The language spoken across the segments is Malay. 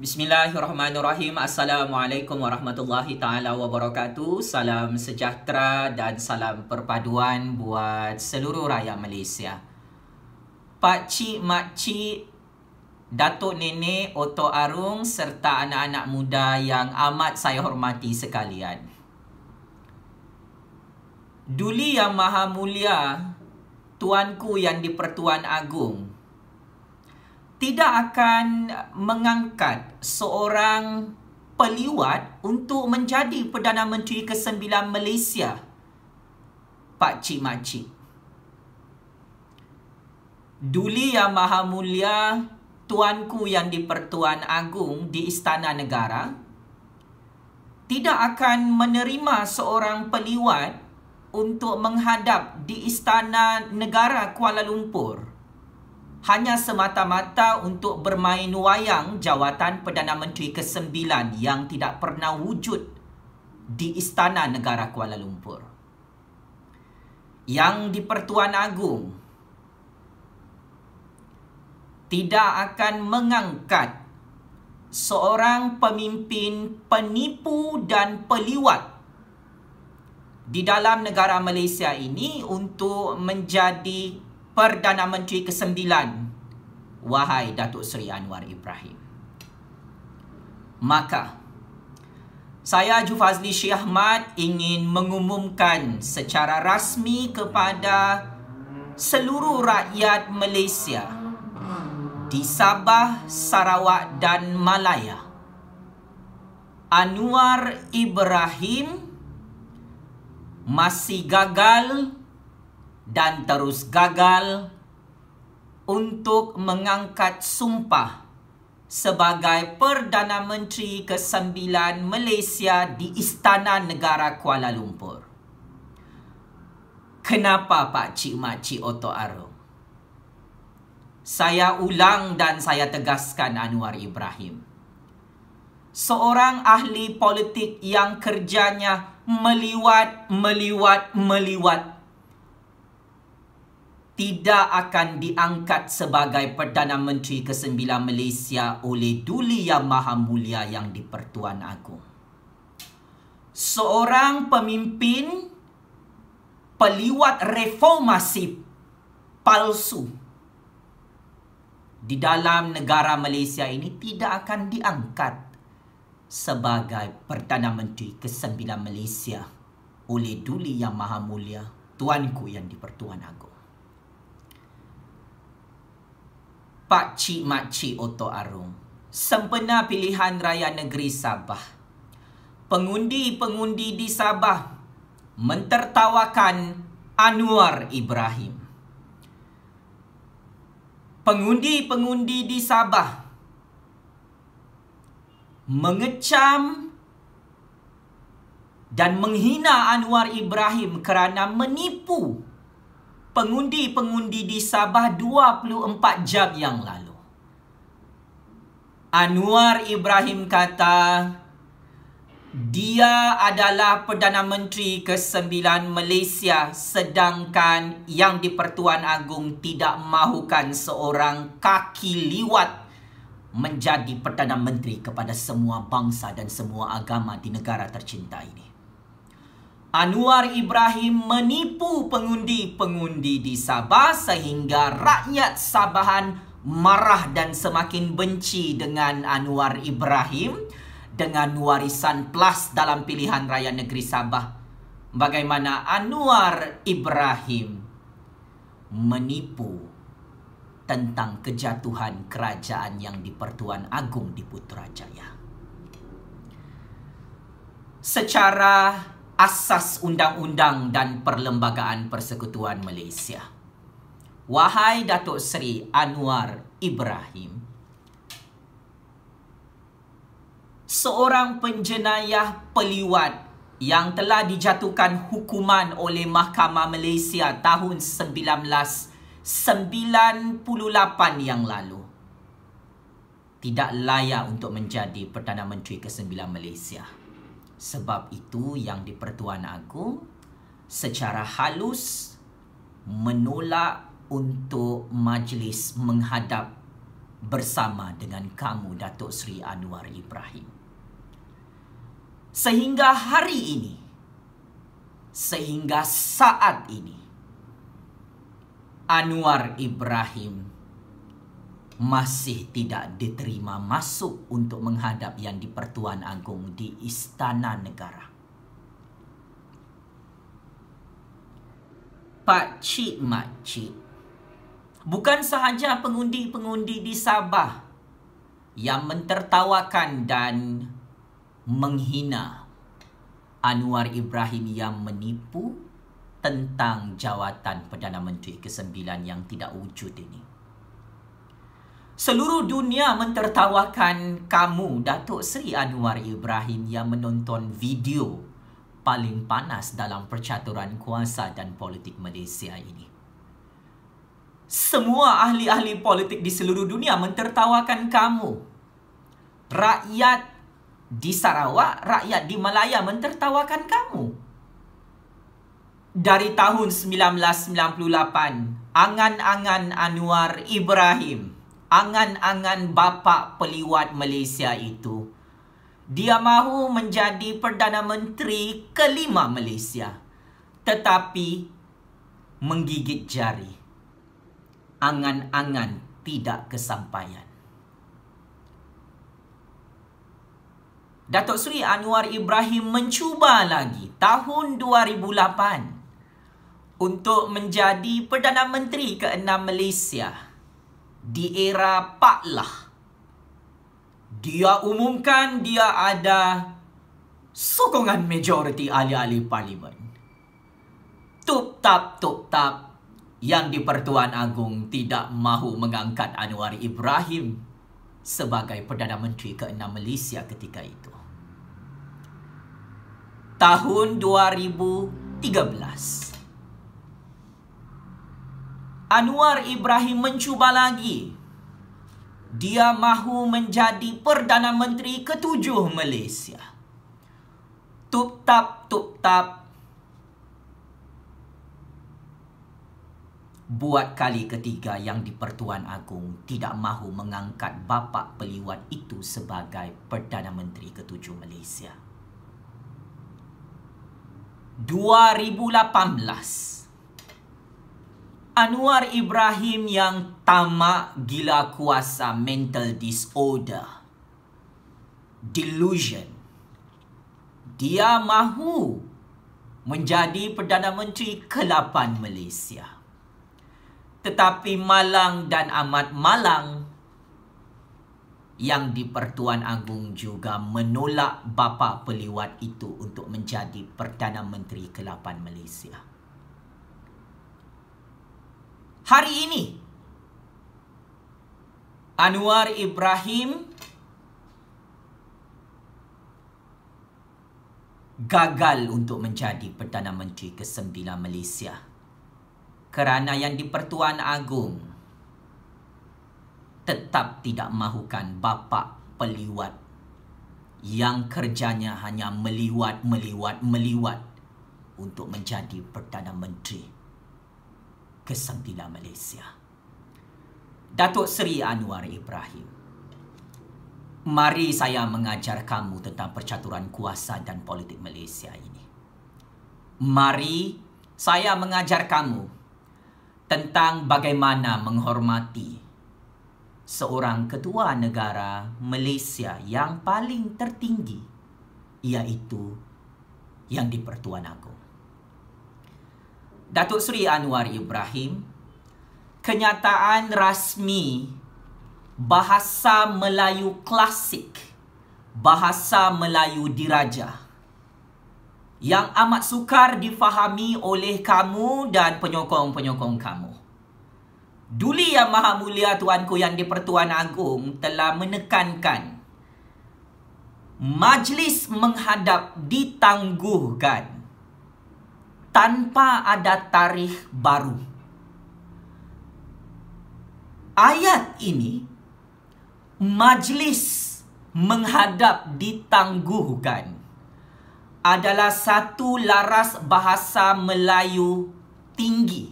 Bismillahirrahmanirrahim. Assalamualaikum warahmatullahi taala wabarakatuh. Salam sejahtera dan salam perpaduan buat seluruh rakyat Malaysia. Pak cik, mak cik, datuk nenek, oto arung serta anak-anak muda yang amat saya hormati sekalian. Duli Yang Maha Mulia, Tuanku yang di Pertuan Agung, tidak akan mengangkat seorang peliwat untuk menjadi Perdana Menteri ke-9 Malaysia. Pak Cik Mak Duli Yang Maha Mulia, Tuanku Yang Dipertuan Agung di Istana Negara tidak akan menerima seorang peliwat untuk menghadap di Istana Negara Kuala Lumpur hanya semata-mata untuk bermain wayang jawatan Perdana Menteri ke-9 yang tidak pernah wujud di Istana Negara Kuala Lumpur. Yang di Pertuan Agung tidak akan mengangkat seorang pemimpin penipu dan peliwat di dalam negara Malaysia ini untuk menjadi Perdana Menteri ke-9 wahai Datuk Seri Anwar Ibrahim. Maka saya Jufazli Syih Ahmad ingin mengumumkan secara rasmi kepada seluruh rakyat Malaysia di Sabah, Sarawak dan Malaya. Anwar Ibrahim masih gagal dan terus gagal untuk mengangkat sumpah sebagai Perdana Menteri ke-9 Malaysia di Istana Negara Kuala Lumpur. Kenapa Pak Cik Mak Cik Oto Arum? Saya ulang dan saya tegaskan Anwar Ibrahim. Seorang ahli politik yang kerjanya meliwat, meliwat, meliwat tidak akan diangkat sebagai Perdana Menteri ke-9 Malaysia oleh Duli Yang Maha Mulia yang di-Pertuan Agong. Seorang pemimpin peliwat reformasi palsu di dalam negara Malaysia ini tidak akan diangkat sebagai Perdana Menteri ke-9 Malaysia oleh Duli Yang Maha Mulia, Tuanku yang di-Pertuan Agong. pakcik makcik Oto Arung. Sempena pilihan raya negeri Sabah. Pengundi-pengundi di Sabah mentertawakan Anwar Ibrahim. Pengundi-pengundi di Sabah mengecam dan menghina Anwar Ibrahim kerana menipu pengundi-pengundi di Sabah 24 jam yang lalu. Anwar Ibrahim kata, dia adalah Perdana Menteri ke-9 Malaysia sedangkan yang di Pertuan Agong tidak mahukan seorang kaki liwat menjadi Perdana Menteri kepada semua bangsa dan semua agama di negara tercinta ini. Anwar Ibrahim menipu pengundi-pengundi di Sabah sehingga rakyat Sabahan marah dan semakin benci dengan Anwar Ibrahim dengan warisan plus dalam pilihan raya negeri Sabah. Bagaimana Anwar Ibrahim menipu tentang kejatuhan kerajaan yang di Pertuan Agung di Putrajaya. Secara asas undang-undang dan perlembagaan persekutuan Malaysia. Wahai Datuk Seri Anwar Ibrahim, seorang penjenayah peliwat yang telah dijatuhkan hukuman oleh Mahkamah Malaysia tahun 1998 yang lalu tidak layak untuk menjadi Perdana Menteri ke-9 Malaysia. Sebab itu yang di-Pertuan Agung secara halus menolak untuk majlis menghadap bersama dengan kamu Datuk Seri Anwar Ibrahim. Sehingga hari ini, sehingga saat ini, Anwar Ibrahim masih tidak diterima masuk untuk menghadap yang di Pertuan Agong di Istana Negara. Pak Cik Mak Cik, bukan sahaja pengundi-pengundi di Sabah yang mentertawakan dan menghina Anwar Ibrahim yang menipu tentang jawatan Perdana Menteri ke-9 yang tidak wujud ini. Seluruh dunia mentertawakan kamu, Datuk Seri Anwar Ibrahim yang menonton video paling panas dalam percaturan kuasa dan politik Malaysia ini. Semua ahli-ahli politik di seluruh dunia mentertawakan kamu. Rakyat di Sarawak, rakyat di Malaya mentertawakan kamu. Dari tahun 1998, angan-angan Anwar Ibrahim angan-angan bapa peliwat Malaysia itu. Dia mahu menjadi Perdana Menteri kelima Malaysia. Tetapi menggigit jari. Angan-angan tidak kesampaian. Datuk Seri Anwar Ibrahim mencuba lagi tahun 2008 untuk menjadi Perdana Menteri ke-6 Malaysia. Malaysia di era Pak Lah. Dia umumkan dia ada sokongan majoriti ahli-ahli parlimen. Tup tap, tup tap. Yang di Pertuan Agong tidak mahu mengangkat Anwar Ibrahim sebagai Perdana Menteri ke-6 Malaysia ketika itu. Tahun 2013. Anwar Ibrahim mencuba lagi. Dia mahu menjadi Perdana Menteri ketujuh Malaysia. Tup tap, tup tap. Buat kali ketiga yang di Pertuan Agung tidak mahu mengangkat bapa peliwat itu sebagai Perdana Menteri ketujuh Malaysia. 2018 Anwar Ibrahim yang tamak gila kuasa mental disorder. Delusion. Dia mahu menjadi Perdana Menteri ke-8 Malaysia. Tetapi malang dan amat malang yang di Pertuan Agung juga menolak bapa peliwat itu untuk menjadi Perdana Menteri ke-8 Malaysia hari ini Anwar Ibrahim gagal untuk menjadi Perdana Menteri ke-9 Malaysia kerana yang di-Pertuan Agong tetap tidak mahukan bapa peliwat yang kerjanya hanya meliwat meliwat meliwat untuk menjadi Perdana Menteri ke Sembilan Malaysia. Datuk Seri Anwar Ibrahim, mari saya mengajar kamu tentang percaturan kuasa dan politik Malaysia ini. Mari saya mengajar kamu tentang bagaimana menghormati seorang ketua negara Malaysia yang paling tertinggi iaitu yang di Pertuan Agong. Datuk Seri Anwar Ibrahim kenyataan rasmi bahasa Melayu klasik bahasa Melayu diraja yang amat sukar difahami oleh kamu dan penyokong-penyokong kamu Duli Yang Maha Mulia Tuanku Yang di-Pertuan Agong telah menekankan majlis menghadap ditangguhkan tanpa ada tarikh baru. Ayat ini majlis menghadap ditangguhkan adalah satu laras bahasa Melayu tinggi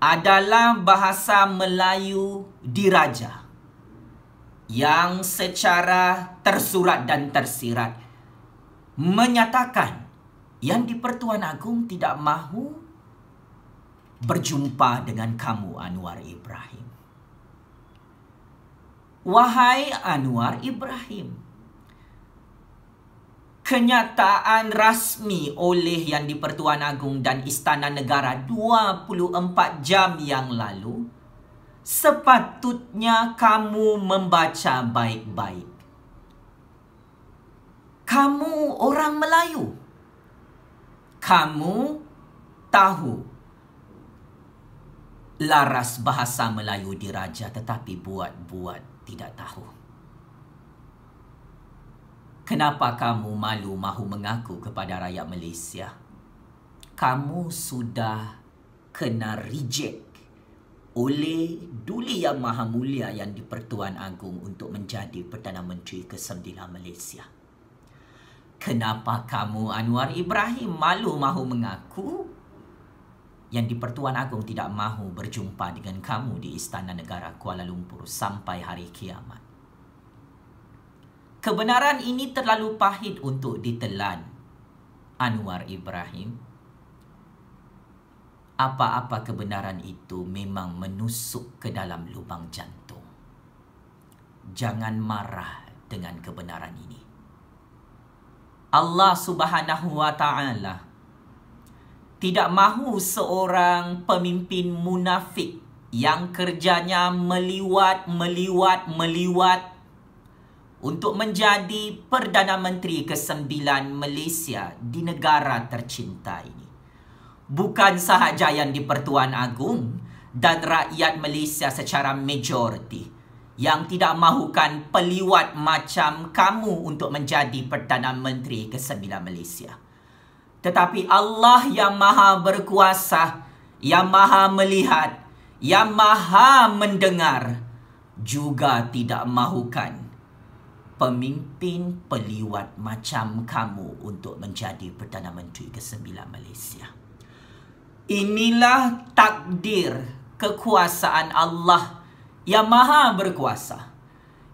adalah bahasa Melayu diraja yang secara tersurat dan tersirat menyatakan yang di-Pertuan Agung tidak mahu berjumpa dengan kamu Anwar Ibrahim. Wahai Anwar Ibrahim. Kenyataan rasmi oleh Yang di-Pertuan Agung dan Istana Negara 24 jam yang lalu sepatutnya kamu membaca baik-baik. Kamu orang Melayu kamu tahu laras bahasa Melayu diraja tetapi buat-buat tidak tahu. Kenapa kamu malu mahu mengaku kepada rakyat Malaysia? Kamu sudah kena reject oleh Duli Yang Maha Mulia yang di Pertuan Agung untuk menjadi Perdana Menteri ke-9 Malaysia. Kenapa kamu Anwar Ibrahim malu mahu mengaku yang di Pertuan Agong tidak mahu berjumpa dengan kamu di Istana Negara Kuala Lumpur sampai hari kiamat? Kebenaran ini terlalu pahit untuk ditelan, Anwar Ibrahim. Apa-apa kebenaran itu memang menusuk ke dalam lubang jantung. Jangan marah dengan kebenaran ini. Allah Subhanahu Wa Taala tidak mahu seorang pemimpin munafik yang kerjanya meliwat, meliwat, meliwat untuk menjadi Perdana Menteri ke-9 Malaysia di negara tercinta ini. Bukan sahaja yang di Pertuan Agung dan rakyat Malaysia secara majoriti yang tidak mahukan peliwat macam kamu untuk menjadi Perdana Menteri ke-9 Malaysia. Tetapi Allah yang maha berkuasa, yang maha melihat, yang maha mendengar juga tidak mahukan pemimpin peliwat macam kamu untuk menjadi Perdana Menteri ke-9 Malaysia. Inilah takdir kekuasaan Allah yang maha berkuasa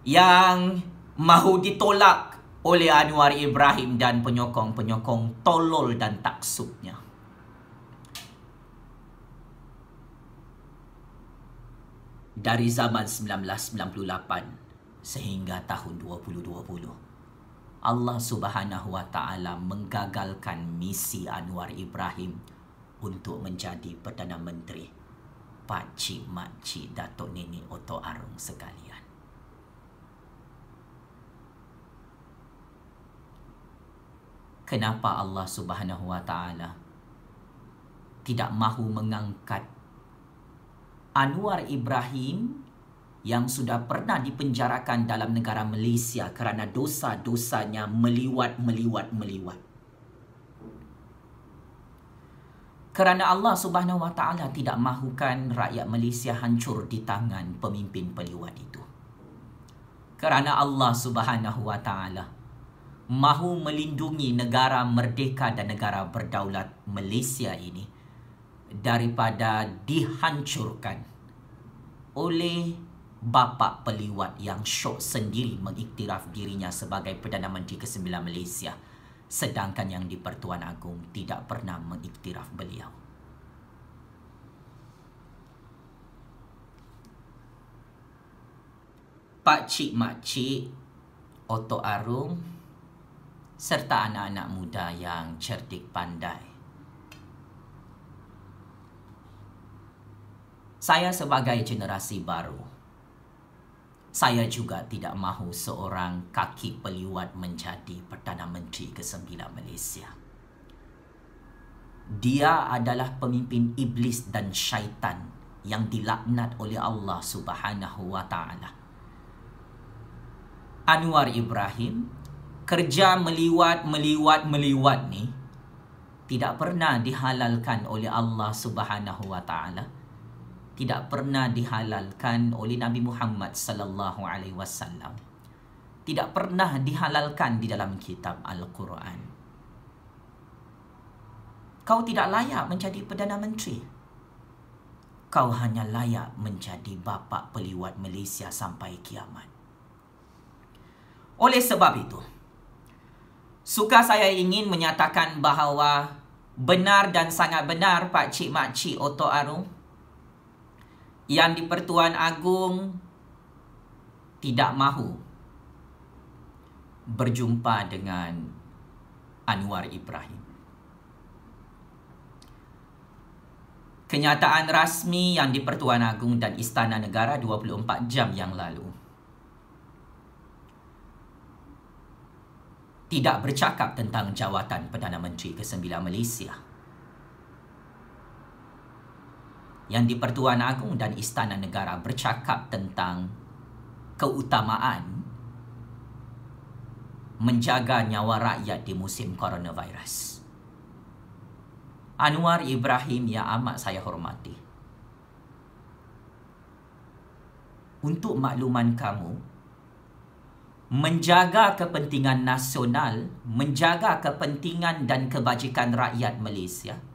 yang mahu ditolak oleh Anwar Ibrahim dan penyokong-penyokong tolol dan taksubnya. Dari zaman 1998 sehingga tahun 2020, Allah Subhanahu Wa Taala menggagalkan misi Anwar Ibrahim untuk menjadi Perdana Menteri pakcik, makcik, datuk nenek, otak arung sekalian. Kenapa Allah Subhanahu Wa Taala tidak mahu mengangkat Anwar Ibrahim yang sudah pernah dipenjarakan dalam negara Malaysia kerana dosa-dosanya meliwat-meliwat-meliwat. kerana Allah Subhanahu Wa Taala tidak mahukan rakyat Malaysia hancur di tangan pemimpin peliwat itu. Kerana Allah Subhanahu Wa Taala mahu melindungi negara merdeka dan negara berdaulat Malaysia ini daripada dihancurkan oleh bapa peliwat yang syok sendiri mengiktiraf dirinya sebagai Perdana Menteri ke-9 Malaysia sedangkan yang di Pertuan Agung tidak pernah mengiktiraf beliau. Pak Cik Mak Cik, Otto Arum serta anak-anak muda yang cerdik pandai. Saya sebagai generasi baru saya juga tidak mahu seorang kaki peliwat menjadi Perdana Menteri ke-9 Malaysia. Dia adalah pemimpin iblis dan syaitan yang dilaknat oleh Allah Subhanahu wa Anwar Ibrahim kerja meliwat meliwat meliwat ni tidak pernah dihalalkan oleh Allah Subhanahu wa tidak pernah dihalalkan oleh Nabi Muhammad sallallahu alaihi wasallam. Tidak pernah dihalalkan di dalam kitab Al-Quran. Kau tidak layak menjadi perdana menteri. Kau hanya layak menjadi bapa peliwat Malaysia sampai kiamat. Oleh sebab itu, suka saya ingin menyatakan bahawa benar dan sangat benar Pak Cik Mak Cik Oto Arung yang di Pertuan Agung tidak mahu berjumpa dengan Anwar Ibrahim. Kenyataan rasmi yang di Pertuan Agung dan Istana Negara 24 jam yang lalu. Tidak bercakap tentang jawatan Perdana Menteri ke-9 Malaysia. yang di Pertuan Agong dan Istana Negara bercakap tentang keutamaan menjaga nyawa rakyat di musim coronavirus. Anwar Ibrahim yang amat saya hormati. Untuk makluman kamu, menjaga kepentingan nasional, menjaga kepentingan dan kebajikan rakyat Malaysia –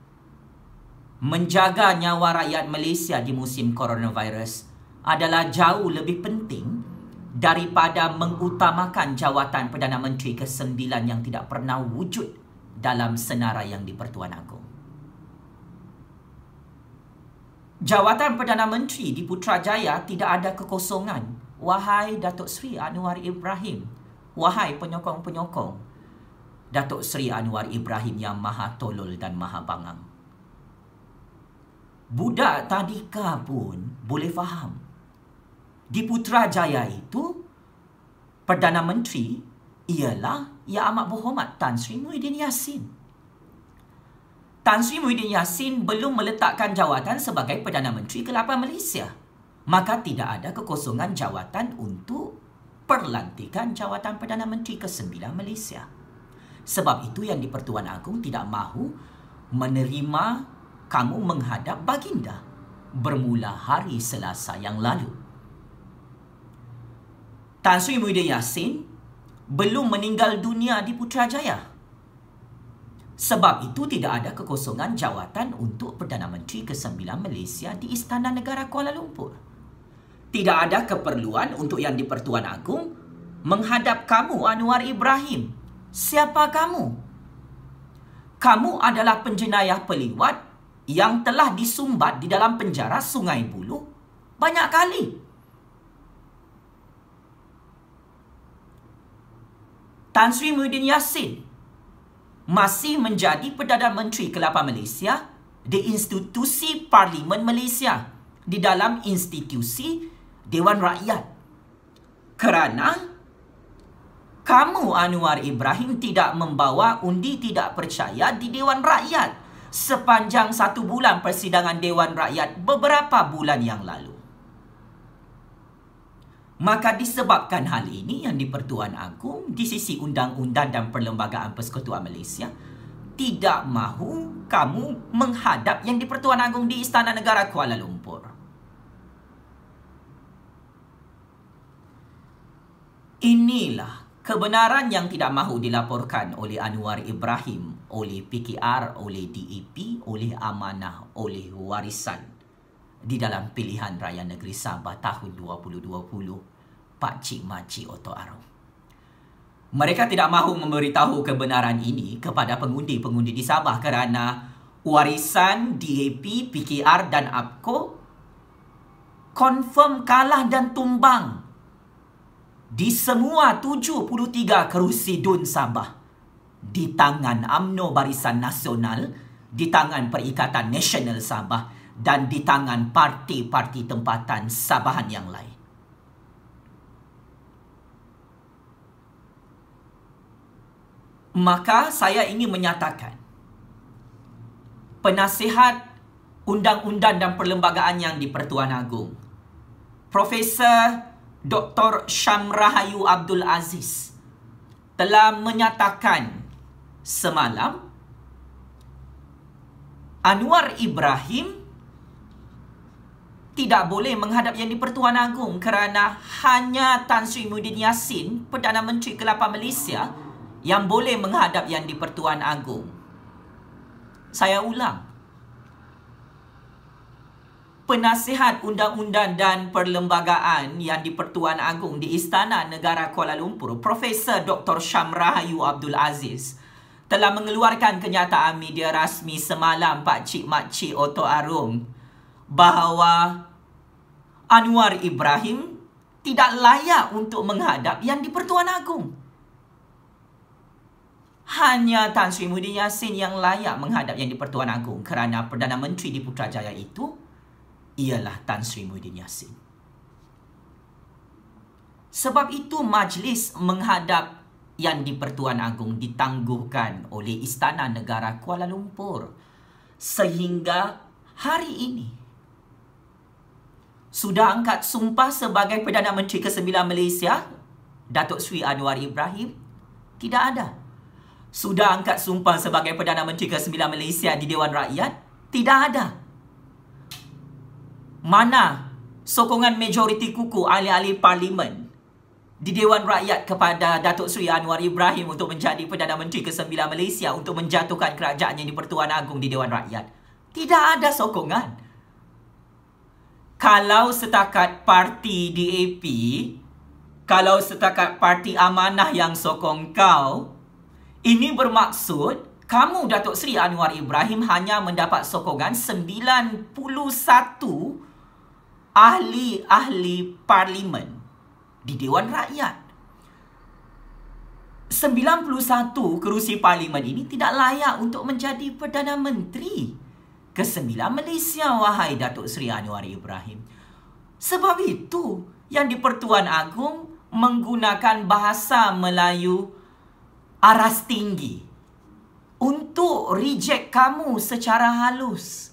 menjaga nyawa rakyat Malaysia di musim coronavirus adalah jauh lebih penting daripada mengutamakan jawatan Perdana Menteri ke-9 yang tidak pernah wujud dalam senarai yang di-Pertuan Agong. Jawatan Perdana Menteri di Putrajaya tidak ada kekosongan. Wahai Datuk Seri Anwar Ibrahim, wahai penyokong-penyokong, Datuk Seri Anwar Ibrahim yang maha tolol dan maha bangang budak tadika pun boleh faham. Di Putrajaya itu, Perdana Menteri ialah Yang Amat Berhormat Tan Sri Muhyiddin Yassin. Tan Sri Muhyiddin Yassin belum meletakkan jawatan sebagai Perdana Menteri ke-8 Malaysia. Maka tidak ada kekosongan jawatan untuk perlantikan jawatan Perdana Menteri ke-9 Malaysia. Sebab itu yang di Pertuan Agong tidak mahu menerima kamu menghadap baginda bermula hari Selasa yang lalu. Tan Sri Muhyiddin Yassin belum meninggal dunia di Putrajaya. Sebab itu tidak ada kekosongan jawatan untuk Perdana Menteri ke-9 Malaysia di Istana Negara Kuala Lumpur. Tidak ada keperluan untuk yang di-Pertuan Agung menghadap kamu Anwar Ibrahim. Siapa kamu? Kamu adalah penjenayah peliwat yang telah disumbat di dalam penjara Sungai Buloh banyak kali. Tan Sri Muhyiddin Yassin masih menjadi Perdana Menteri ke-8 Malaysia di institusi Parlimen Malaysia di dalam institusi Dewan Rakyat. Kerana kamu Anwar Ibrahim tidak membawa undi tidak percaya di Dewan Rakyat sepanjang satu bulan persidangan Dewan Rakyat beberapa bulan yang lalu. Maka disebabkan hal ini yang di Pertuan Agung di sisi Undang-Undang dan Perlembagaan Persekutuan Malaysia tidak mahu kamu menghadap yang di Pertuan Agung di Istana Negara Kuala Lumpur. Inilah kebenaran yang tidak mahu dilaporkan oleh Anwar Ibrahim, oleh PKR, oleh DAP, oleh Amanah, oleh Warisan di dalam pilihan raya negeri Sabah tahun 2020 Pak Cik Makcik Oto Arum. Mereka tidak mahu memberitahu kebenaran ini kepada pengundi-pengundi di Sabah kerana warisan DAP, PKR dan APCO confirm kalah dan tumbang di semua 73 kerusi DUN Sabah di tangan Amno Barisan Nasional, di tangan Perikatan Nasional Sabah dan di tangan parti-parti tempatan Sabahan yang lain. Maka saya ingin menyatakan penasihat undang-undang dan perlembagaan yang di Pertuan Agong Profesor Dr. Syamrahayu Abdul Aziz telah menyatakan semalam Anwar Ibrahim tidak boleh menghadap Yang di-Pertuan Agong kerana hanya Tan Sri Muhyiddin Yassin, Perdana Menteri ke-8 Malaysia yang boleh menghadap Yang di-Pertuan Agong. Saya ulang penasihat undang-undang dan perlembagaan yang di Pertuan Agung di Istana Negara Kuala Lumpur, Profesor Dr. Syam Rahayu Abdul Aziz telah mengeluarkan kenyataan media rasmi semalam Pak Cik Mak Cik Oto Arum bahawa Anwar Ibrahim tidak layak untuk menghadap yang di Pertuan Agung. Hanya Tan Sri Mudin Yassin yang layak menghadap yang di Pertuan Agung kerana Perdana Menteri di Putrajaya itu ialah Tan Sri Muhyiddin Yassin. Sebab itu majlis menghadap yang di Pertuan Agong ditangguhkan oleh Istana Negara Kuala Lumpur sehingga hari ini sudah angkat sumpah sebagai Perdana Menteri ke-9 Malaysia Datuk Sri Anwar Ibrahim tidak ada. Sudah angkat sumpah sebagai Perdana Menteri ke-9 Malaysia di Dewan Rakyat tidak ada mana sokongan majoriti kuku ahli-ahli parlimen di Dewan Rakyat kepada Datuk Seri Anwar Ibrahim untuk menjadi Perdana Menteri ke-9 Malaysia untuk menjatuhkan kerajaannya di Pertuan Agung di Dewan Rakyat. Tidak ada sokongan. Kalau setakat parti DAP, kalau setakat parti amanah yang sokong kau, ini bermaksud kamu Datuk Seri Anwar Ibrahim hanya mendapat sokongan 91 ahli-ahli parlimen di Dewan Rakyat. 91 kerusi parlimen ini tidak layak untuk menjadi Perdana Menteri ke-9 Malaysia, wahai Datuk Seri Anwar Ibrahim. Sebab itu yang di Pertuan Agung menggunakan bahasa Melayu aras tinggi untuk reject kamu secara halus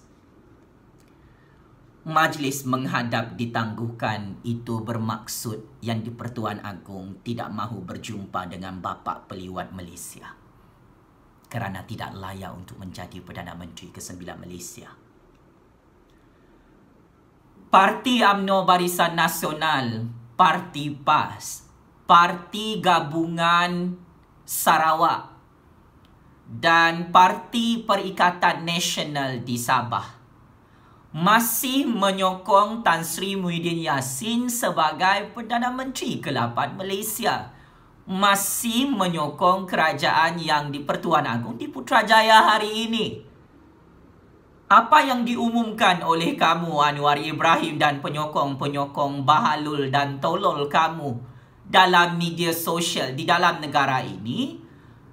majlis menghadap ditangguhkan itu bermaksud yang di-Pertuan Agong tidak mahu berjumpa dengan bapa peliwat Malaysia kerana tidak layak untuk menjadi Perdana Menteri ke-9 Malaysia. Parti UMNO Barisan Nasional, Parti PAS, Parti Gabungan Sarawak dan Parti Perikatan Nasional di Sabah masih menyokong Tan Sri Muhyiddin Yassin sebagai Perdana Menteri ke-8 Malaysia. Masih menyokong kerajaan yang di Pertuan Agung di Putrajaya hari ini. Apa yang diumumkan oleh kamu Anwar Ibrahim dan penyokong-penyokong Bahalul dan Tolol kamu dalam media sosial di dalam negara ini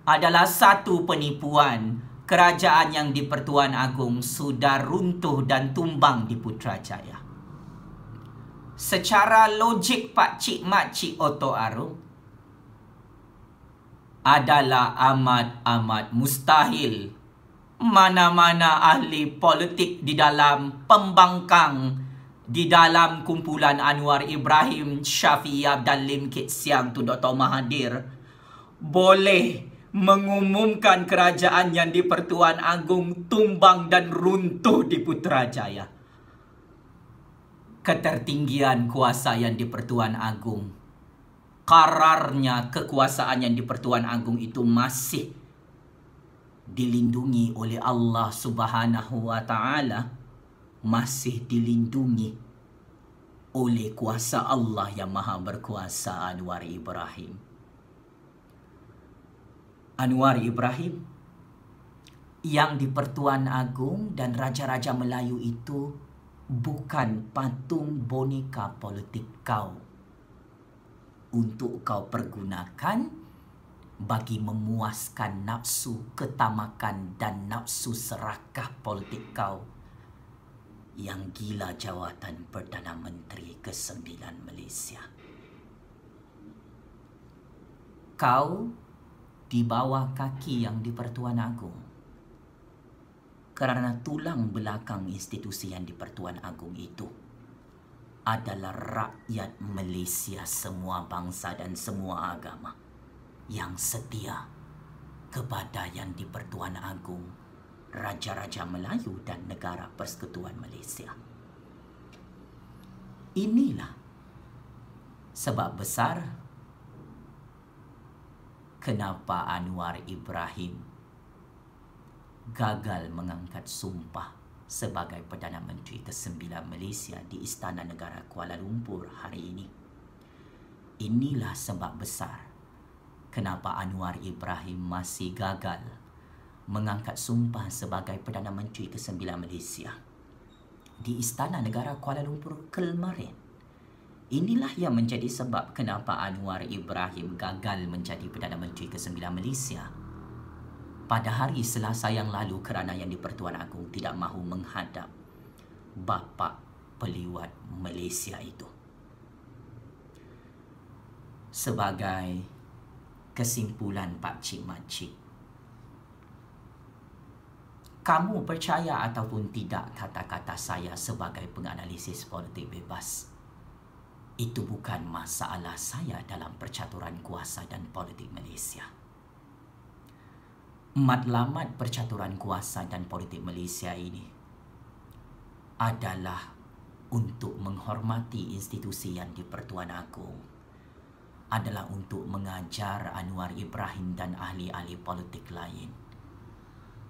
adalah satu Penipuan kerajaan yang di Pertuan Agung sudah runtuh dan tumbang di Putrajaya. Secara logik Pak Cik Mak Cik Oto Arung adalah amat-amat mustahil mana-mana ahli politik di dalam pembangkang di dalam kumpulan Anwar Ibrahim Syafi'i dan Lim Kit Siang tu Dr. mahadir boleh mengumumkan kerajaan yang di Pertuan Agung tumbang dan runtuh di Putrajaya. Ketertinggian kuasa yang di Pertuan Agung, kararnya kekuasaan yang di Pertuan Agung itu masih dilindungi oleh Allah Subhanahu wa taala masih dilindungi oleh kuasa Allah yang Maha Berkuasa Anwar Ibrahim. Anwar Ibrahim yang di Pertuan Agung dan Raja-Raja Melayu itu bukan patung boneka politik kau untuk kau pergunakan bagi memuaskan nafsu ketamakan dan nafsu serakah politik kau yang gila jawatan Perdana Menteri ke-9 Malaysia. Kau di bawah kaki yang di-Pertuan Agung. Kerana tulang belakang institusi yang di-Pertuan Agung itu adalah rakyat Malaysia semua bangsa dan semua agama yang setia kepada yang di-Pertuan Agung, Raja-Raja Melayu dan Negara Persekutuan Malaysia. Inilah sebab besar kenapa Anwar Ibrahim gagal mengangkat sumpah sebagai Perdana Menteri ke Tersembilan Malaysia di Istana Negara Kuala Lumpur hari ini. Inilah sebab besar kenapa Anwar Ibrahim masih gagal mengangkat sumpah sebagai Perdana Menteri ke Kesembilan Malaysia di Istana Negara Kuala Lumpur kemarin. Inilah yang menjadi sebab kenapa Anwar Ibrahim gagal menjadi Perdana Menteri ke-9 Malaysia. Pada hari Selasa yang lalu kerana Yang di-Pertuan Agung tidak mahu menghadap bapa peliwat Malaysia itu. Sebagai kesimpulan Pak Cik Macik, Kamu percaya ataupun tidak kata-kata saya sebagai penganalisis politik bebas? Itu bukan masalah saya dalam percaturan kuasa dan politik Malaysia. Matlamat percaturan kuasa dan politik Malaysia ini adalah untuk menghormati institusi yang dipertuan agung adalah untuk mengajar Anwar Ibrahim dan ahli-ahli politik lain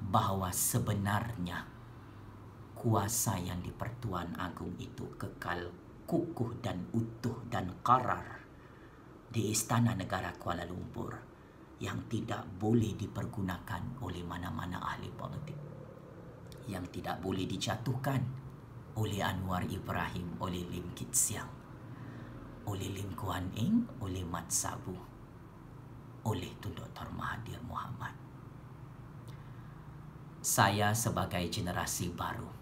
bahawa sebenarnya kuasa yang dipertuan agung itu kekal kukuh dan utuh dan karar di istana negara Kuala Lumpur yang tidak boleh dipergunakan oleh mana-mana ahli politik yang tidak boleh dijatuhkan oleh Anwar Ibrahim, oleh Lim Kit Siang oleh Lim Kuan Ing, oleh Mat Sabu oleh Tun Dr. Mahathir Muhammad saya sebagai generasi baru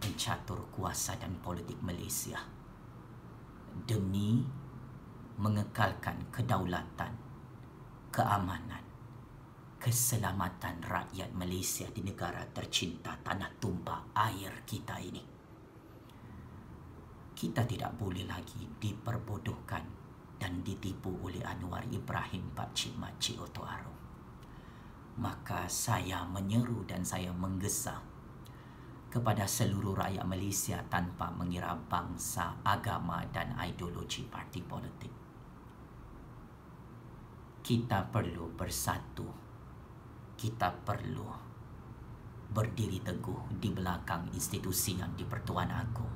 pencatur kuasa dan politik Malaysia demi mengekalkan kedaulatan, keamanan, keselamatan rakyat Malaysia di negara tercinta tanah tumpah air kita ini. Kita tidak boleh lagi diperbodohkan dan ditipu oleh Anwar Ibrahim Pak Cik Mak Cik Otto Arum. Maka saya menyeru dan saya menggesah kepada seluruh rakyat Malaysia tanpa mengira bangsa, agama dan ideologi parti politik. Kita perlu bersatu. Kita perlu berdiri teguh di belakang institusi yang dipertuan aku.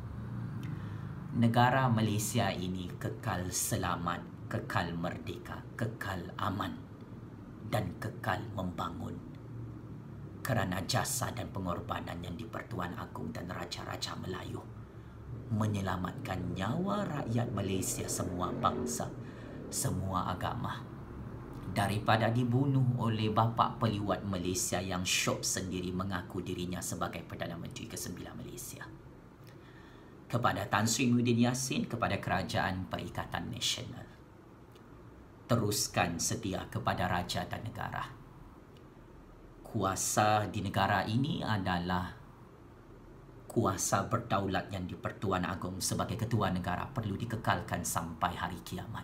Negara Malaysia ini kekal selamat, kekal merdeka, kekal aman dan kekal membangun kerana jasa dan pengorbanan yang di-Pertuan Agong dan Raja-Raja Melayu menyelamatkan nyawa rakyat Malaysia semua bangsa, semua agama daripada dibunuh oleh bapa peliwat Malaysia yang syok sendiri mengaku dirinya sebagai Perdana Menteri ke-9 Malaysia. Kepada Tan Sri Muhyiddin Yassin, kepada Kerajaan Perikatan Nasional. Teruskan setia kepada Raja dan Negara kuasa di negara ini adalah kuasa berdaulat yang di Pertuan Agong sebagai ketua negara perlu dikekalkan sampai hari kiamat.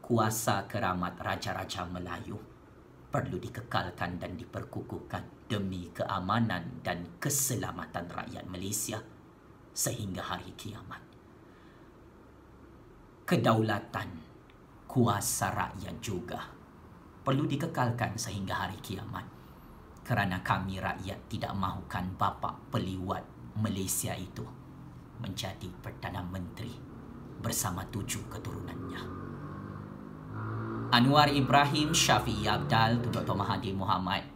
Kuasa keramat raja-raja Melayu perlu dikekalkan dan diperkukuhkan demi keamanan dan keselamatan rakyat Malaysia sehingga hari kiamat. Kedaulatan kuasa rakyat juga perlu dikekalkan sehingga hari kiamat kerana kami rakyat tidak mahukan bapa peliwat Malaysia itu menjadi Perdana Menteri bersama tujuh keturunannya. Anwar Ibrahim Syafiq Abdal, Tuan Tuan Mahathir Muhammad,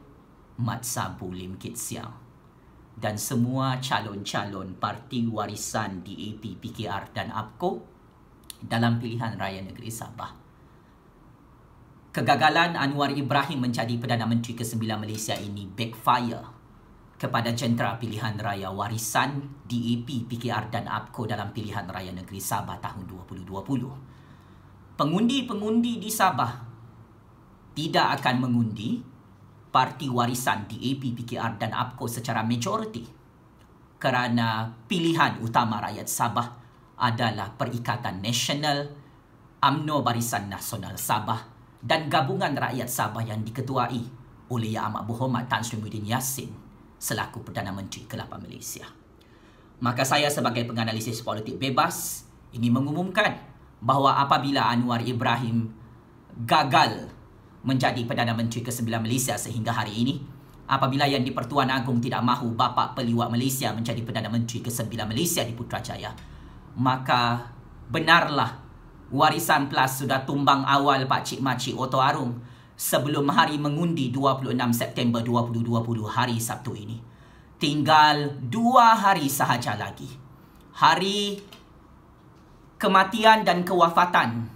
Mat Sabu Lim Kit Siam dan semua calon-calon parti warisan DAP, PKR dan APKO dalam pilihan raya negeri Sabah 2022 kegagalan Anwar Ibrahim menjadi Perdana Menteri ke-9 Malaysia ini backfire kepada Jentera Pilihan Raya Warisan DAP, PKR dan APCO dalam Pilihan Raya Negeri Sabah tahun 2020. Pengundi-pengundi di Sabah tidak akan mengundi parti warisan DAP, PKR dan APCO secara majoriti kerana pilihan utama rakyat Sabah adalah Perikatan Nasional UMNO Barisan Nasional Sabah dan Gabungan Rakyat Sabah yang diketuai oleh Yang Amat Berhormat Tan Sri Muhyiddin Yassin selaku Perdana Menteri ke-8 Malaysia. Maka saya sebagai penganalisis politik bebas ingin mengumumkan bahawa apabila Anwar Ibrahim gagal menjadi Perdana Menteri ke-9 Malaysia sehingga hari ini, apabila Yang di-Pertuan Agong tidak mahu bapa peliwat Malaysia menjadi Perdana Menteri ke-9 Malaysia di Putrajaya, maka benarlah Warisan Plus sudah tumbang awal Pak Cik Maci Oto Arung sebelum hari mengundi 26 September 2020 hari Sabtu ini. Tinggal dua hari sahaja lagi. Hari kematian dan kewafatan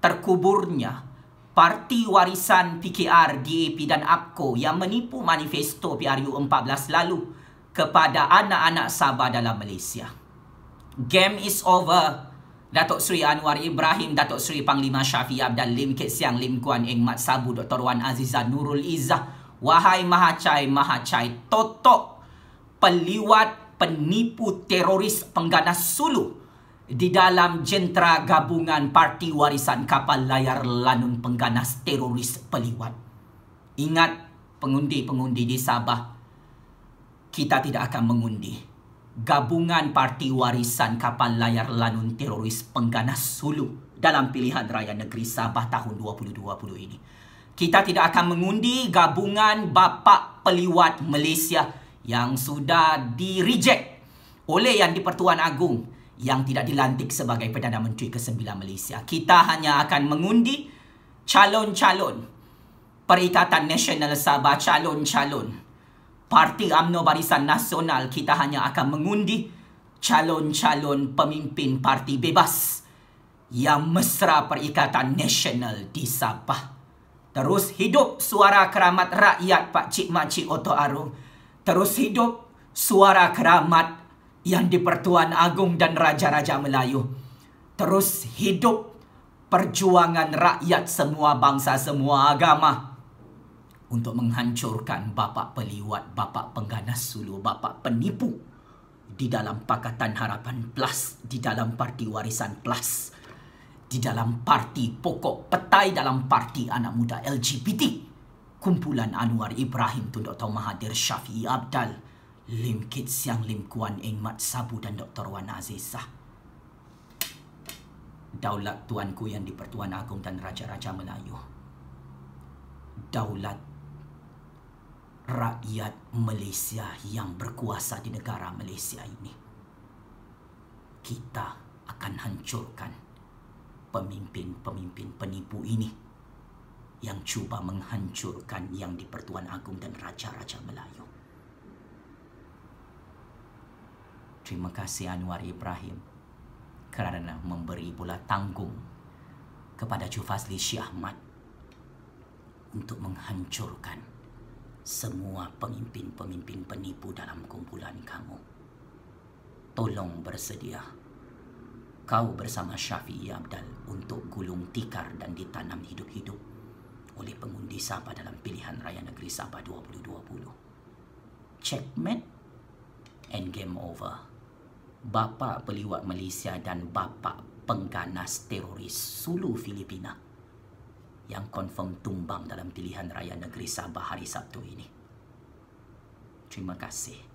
terkuburnya Parti Warisan PKR, DAP dan APCO yang menipu manifesto PRU14 lalu kepada anak-anak Sabah dalam Malaysia. Game is over. Datuk Sri Anwar Ibrahim, Datuk Sri Panglima Syafi Abdal Lim Kit Siang Lim Kuan Eng Mat Sabu Dr. Wan Azizah Nurul Izzah Wahai Mahacai Mahacai Totok Peliwat penipu teroris pengganas Sulu di dalam jentera gabungan parti warisan kapal layar lanun pengganas teroris peliwat. Ingat pengundi-pengundi di Sabah, kita tidak akan mengundi gabungan parti warisan kapal layar lanun teroris pengganas Sulu dalam pilihan raya negeri Sabah tahun 2020 ini. Kita tidak akan mengundi gabungan bapa peliwat Malaysia yang sudah di reject oleh Yang di-Pertuan Agung yang tidak dilantik sebagai Perdana Menteri ke-9 Malaysia. Kita hanya akan mengundi calon-calon Perikatan Nasional Sabah calon-calon Parti UMNO Barisan Nasional kita hanya akan mengundi calon-calon pemimpin parti bebas yang mesra Perikatan Nasional di Sabah. Terus hidup suara keramat rakyat Pak Cik Makcik Oto Arum. Terus hidup suara keramat yang di pertuan agung dan raja-raja Melayu. Terus hidup perjuangan rakyat semua bangsa semua agama untuk menghancurkan bapak peliwat, bapak pengganas sulu, bapak penipu di dalam Pakatan Harapan Plus, di dalam Parti Warisan Plus, di dalam parti pokok petai dalam parti anak muda LGBT. Kumpulan Anwar Ibrahim tu Dr. Mahathir Syafi'i Abdal, Lim Kit Siang Lim Kuan Eng Mat Sabu dan Dr. Wan Azizah. Daulat tuanku yang di Pertuan Agong dan Raja-Raja Melayu. Daulat rakyat Malaysia yang berkuasa di negara Malaysia ini. Kita akan hancurkan pemimpin-pemimpin penipu ini yang cuba menghancurkan yang di Pertuan Agung dan Raja-Raja Melayu. Terima kasih Anwar Ibrahim kerana memberi bola tanggung kepada Jufasli Syahmat untuk menghancurkan semua pemimpin-pemimpin penipu dalam kumpulan kamu. Tolong bersedia. Kau bersama Syafi'i Abdal untuk gulung tikar dan ditanam hidup-hidup oleh pengundi Sabah dalam pilihan raya negeri Sabah 2020. Checkmate and game over. Bapa peliwat Malaysia dan bapa pengganas teroris Sulu Filipina yang confirm tumbang dalam pilihan raya negeri Sabah hari Sabtu ini. Terima kasih.